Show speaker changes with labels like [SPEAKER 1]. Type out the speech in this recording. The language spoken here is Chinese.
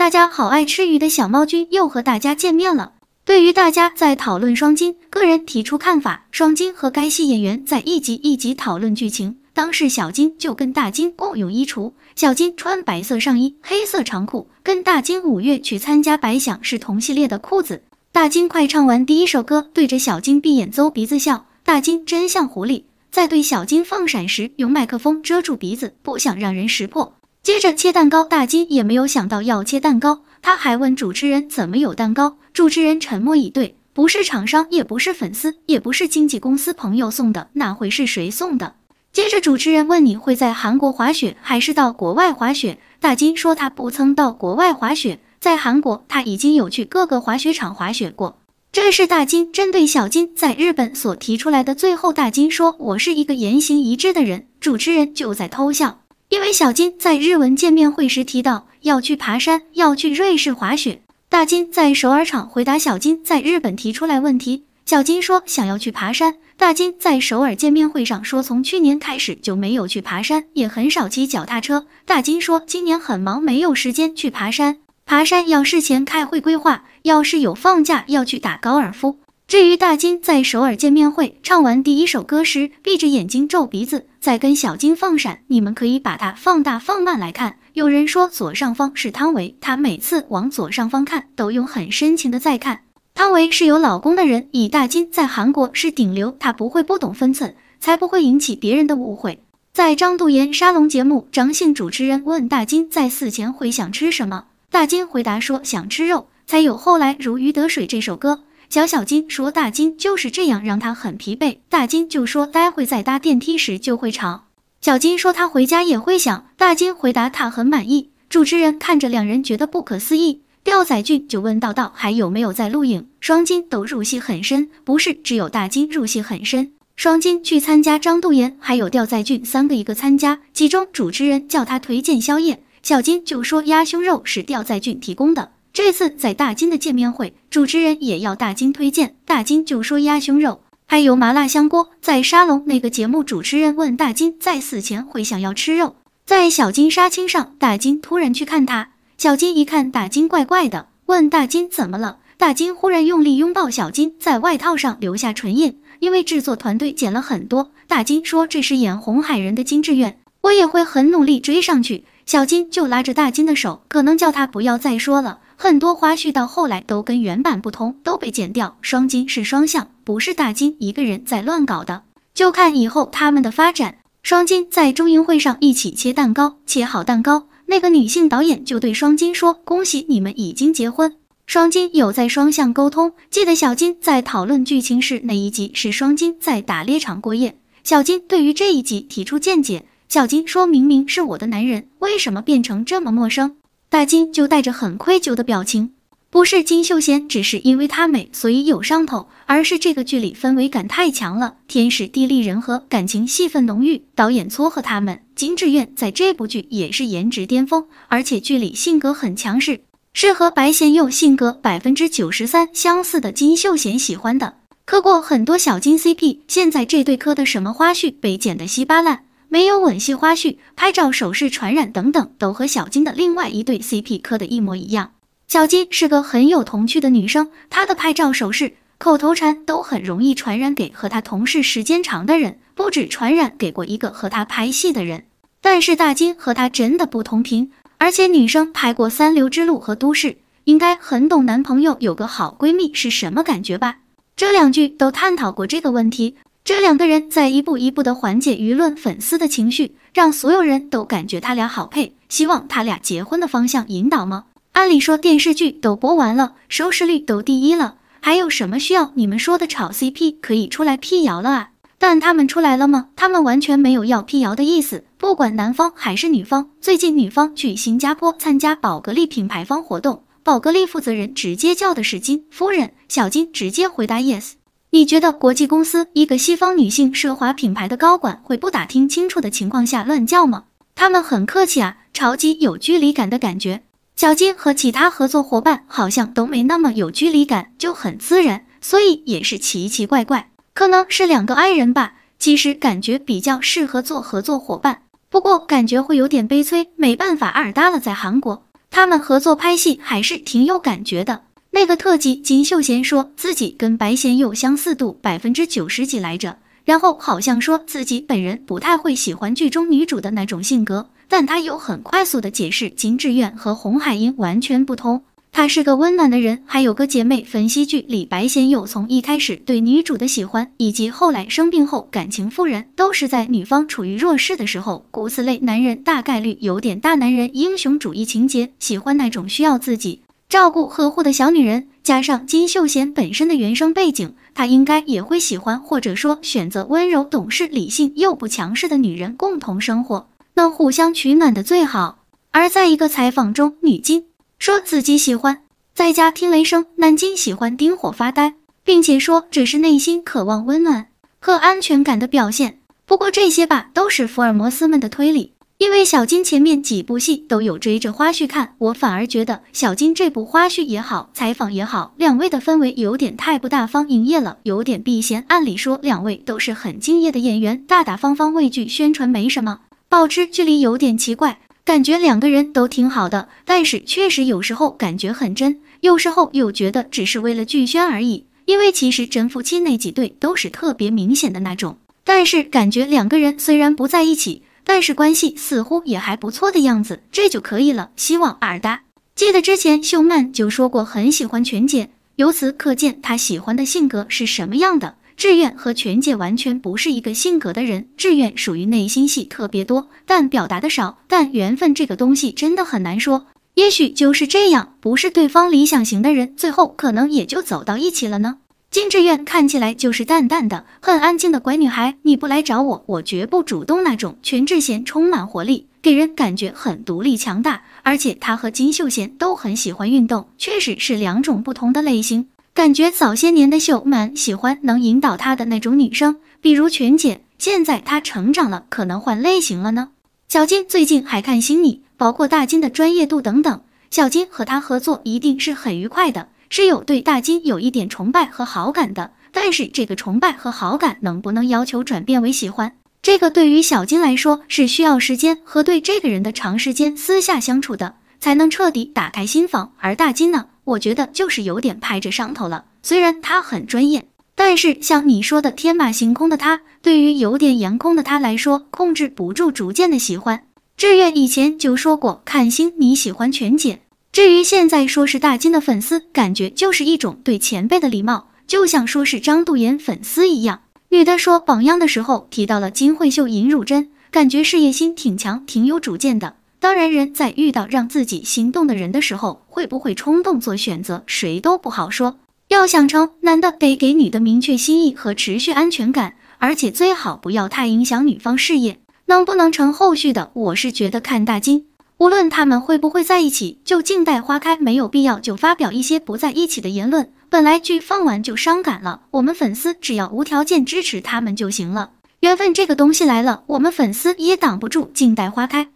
[SPEAKER 1] 大家好，爱吃鱼的小猫君又和大家见面了。对于大家在讨论双金，个人提出看法：双金和该系演员在一集一集讨论剧情。当时小金就跟大金共用衣橱，小金穿白色上衣、黑色长裤，跟大金五月去参加百想是同系列的裤子。大金快唱完第一首歌，对着小金闭眼、邹鼻子笑。大金真像狐狸，在对小金放闪时用麦克风遮住鼻子，不想让人识破。接着切蛋糕，大金也没有想到要切蛋糕，他还问主持人怎么有蛋糕。主持人沉默以对，不是厂商，也不是粉丝，也不是经纪公司朋友送的，那会是谁送的？接着主持人问你会在韩国滑雪还是到国外滑雪？大金说他不曾到国外滑雪，在韩国他已经有去各个滑雪场滑雪过。这是大金针对小金在日本所提出来的。最后大金说：“我是一个言行一致的人。”主持人就在偷笑。因为小金在日文见面会时提到要去爬山，要去瑞士滑雪。大金在首尔场回答小金在日本提出来问题。小金说想要去爬山。大金在首尔见面会上说，从去年开始就没有去爬山，也很少骑脚踏车。大金说今年很忙，没有时间去爬山。爬山要事前开会规划，要是有放假要去打高尔夫。至于大金在首尔见面会唱完第一首歌时，闭着眼睛皱鼻子，在跟小金放闪，你们可以把它放大放慢来看。有人说左上方是汤唯，她每次往左上方看都用很深情的在看。汤唯是有老公的人，以大金在韩国是顶流，她不会不懂分寸，才不会引起别人的误会。在张度妍沙龙节目，张姓主持人问大金在死前会想吃什么，大金回答说想吃肉，才有后来如鱼得水这首歌。小小金说：“大金就是这样，让他很疲惫。”大金就说：“待会再搭电梯时就会吵。”小金说：“他回家也会想。”大金回答：“他很满意。”主持人看着两人，觉得不可思议。吊载俊就问道：“道还有没有在录影？”双金都入戏很深，不是只有大金入戏很深。双金去参加张度妍，还有吊载俊三个一个参加。其中主持人叫他推荐宵夜，小金就说鸭胸肉是吊载俊提供的。这次在大金的见面会，主持人也要大金推荐，大金就说鸭胸肉，还有麻辣香锅。在沙龙那个节目，主持人问大金在死前会想要吃肉。在小金杀青上，大金突然去看他，小金一看大金怪怪的，问大金怎么了，大金忽然用力拥抱小金，在外套上留下唇印。因为制作团队剪了很多，大金说这是演红海人的金志远，我也会很努力追上去。小金就拉着大金的手，可能叫他不要再说了。很多花絮到后来都跟原版不同，都被剪掉。双金是双向，不是大金一个人在乱搞的，就看以后他们的发展。双金在中英会上一起切蛋糕，切好蛋糕，那个女性导演就对双金说：“恭喜你们已经结婚。”双金有在双向沟通，记得小金在讨论剧情时，那一集是双金在打猎场过夜，小金对于这一集提出见解，小金说明明是我的男人，为什么变成这么陌生？大金就带着很愧疚的表情，不是金秀贤，只是因为她美，所以有上头，而是这个剧里氛围感太强了，天时地利人和，感情戏份浓郁，导演撮合他们。金智愿在这部剧也是颜值巅峰，而且剧里性格很强势，是和白贤佑性格百分之九十三相似的。金秀贤喜欢的磕过很多小金 CP，现在这对磕的什么花絮被剪得稀巴烂。没有吻戏花絮，拍照手势传染等等，都和小金的另外一对 CP 磕的一模一样。小金是个很有童趣的女生，她的拍照手势、口头禅都很容易传染给和她同事时间长的人，不止传染给过一个和她拍戏的人。但是大金和她真的不同频，而且女生拍过《三流之路》和《都市》，应该很懂男朋友有个好闺蜜是什么感觉吧？这两句都探讨过这个问题。这两个人在一步一步地缓解舆论粉丝的情绪，让所有人都感觉他俩好配，希望他俩结婚的方向引导吗？按理说电视剧都播完了，收视率都第一了，还有什么需要你们说的炒 CP 可以出来辟谣了啊？但他们出来了吗？他们完全没有要辟谣的意思。不管男方还是女方，最近女方去新加坡参加宝格丽品牌方活动，宝格丽负责人直接叫的是金夫人，小金直接回答 yes。你觉得国际公司一个西方女性奢华品牌的高管会不打听清楚的情况下乱叫吗？他们很客气啊，超级有距离感的感觉。小金和其他合作伙伴好像都没那么有距离感，就很自然，所以也是奇奇怪怪。可能是两个爱人吧，其实感觉比较适合做合作伙伴，不过感觉会有点悲催，没办法二搭了。在韩国，他们合作拍戏还是挺有感觉的。那个特辑，金秀贤说自己跟白贤佑相似度百分之九十几来着，然后好像说自己本人不太会喜欢剧中女主的那种性格，但他又很快速的解释金智媛和洪海英完全不同，他是个温暖的人。还有个姐妹分析剧里白贤佑从一开始对女主的喜欢，以及后来生病后感情复人，都是在女方处于弱势的时候，骨子类男人大概率有点大男人英雄主义情节，喜欢那种需要自己。照顾呵护的小女人，加上金秀贤本身的原生背景，他应该也会喜欢，或者说选择温柔、懂事、理性又不强势的女人共同生活，那互相取暖的最好。而在一个采访中，女金说自己喜欢在家听雷声，男金喜欢盯火发呆，并且说只是内心渴望温暖和安全感的表现。不过这些吧，都是福尔摩斯们的推理。因为小金前面几部戏都有追着花絮看，我反而觉得小金这部花絮也好，采访也好，两位的氛围有点太不大方，营业了，有点避嫌。按理说两位都是很敬业的演员，大大方方畏惧宣传没什么。保持距离有点奇怪，感觉两个人都挺好的，但是确实有时候感觉很真，有时候又觉得只是为了剧宣而已。因为其实真夫妻那几对都是特别明显的那种，但是感觉两个人虽然不在一起。但是关系似乎也还不错的样子，这就可以了。希望二搭。记得之前秀曼就说过很喜欢全姐，由此可见她喜欢的性格是什么样的。志愿和全姐完全不是一个性格的人，志愿属于内心戏特别多，但表达的少。但缘分这个东西真的很难说，也许就是这样，不是对方理想型的人，最后可能也就走到一起了呢。金智愿看起来就是淡淡的、很安静的乖女孩，你不来找我，我绝不主动那种。全智贤充满活力，给人感觉很独立强大，而且她和金秀贤都很喜欢运动，确实是两种不同的类型。感觉早些年的秀满喜欢能引导她的那种女生，比如全姐。现在她成长了，可能换类型了呢。小金最近还看心理，包括大金的专业度等等。小金和他合作一定是很愉快的。是有对大金有一点崇拜和好感的，但是这个崇拜和好感能不能要求转变为喜欢？这个对于小金来说是需要时间和对这个人的长时间私下相处的，才能彻底打开心房。而大金呢，我觉得就是有点拍着上头了。虽然他很专业，但是像你说的天马行空的他，对于有点颜控的他来说，控制不住逐渐的喜欢。志愿以前就说过，看星你喜欢全姐。至于现在说是大金的粉丝，感觉就是一种对前辈的礼貌，就像说是张度妍粉丝一样。女的说榜样的时候提到了金惠秀、尹汝贞，感觉事业心挺强，挺有主见的。当然，人在遇到让自己心动的人的时候，会不会冲动做选择，谁都不好说。要想成，男的得给女的明确心意和持续安全感，而且最好不要太影响女方事业。能不能成后续的，我是觉得看大金。无论他们会不会在一起，就静待花开，没有必要就发表一些不在一起的言论。本来剧放完就伤感了，我们粉丝只要无条件支持他们就行了。缘分这个东西来了，我们粉丝也挡不住，静待花开。